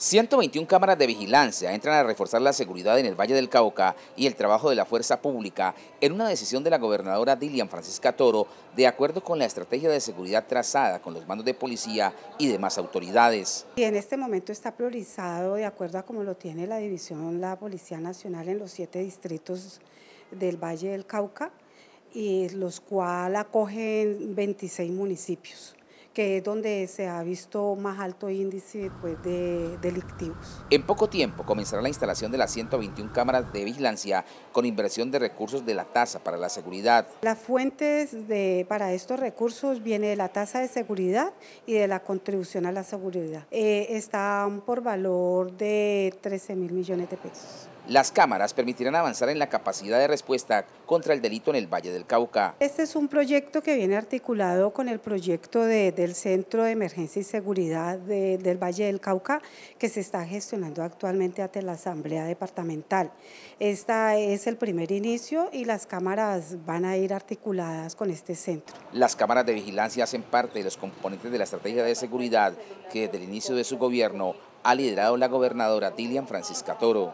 121 cámaras de vigilancia entran a reforzar la seguridad en el Valle del Cauca y el trabajo de la fuerza pública en una decisión de la gobernadora Dilian Francisca Toro de acuerdo con la estrategia de seguridad trazada con los mandos de policía y demás autoridades. Y en este momento está priorizado de acuerdo a como lo tiene la división la Policía Nacional en los siete distritos del Valle del Cauca y los cuales acogen 26 municipios que es donde se ha visto más alto índice pues, de delictivos. En poco tiempo comenzará la instalación de las 121 cámaras de vigilancia con inversión de recursos de la tasa para la seguridad. Las fuentes para estos recursos viene de la tasa de seguridad y de la contribución a la seguridad. Eh, están por valor de 13 mil millones de pesos. Las cámaras permitirán avanzar en la capacidad de respuesta contra el delito en el Valle del Cauca. Este es un proyecto que viene articulado con el proyecto del Centro de Emergencia y Seguridad del Valle del Cauca que se está gestionando actualmente ante la Asamblea Departamental. Este es el primer inicio y las cámaras van a ir articuladas con este centro. Las cámaras de vigilancia hacen parte de los componentes de la estrategia de seguridad que desde el inicio de su gobierno ha liderado la gobernadora Dilian Francisca Toro.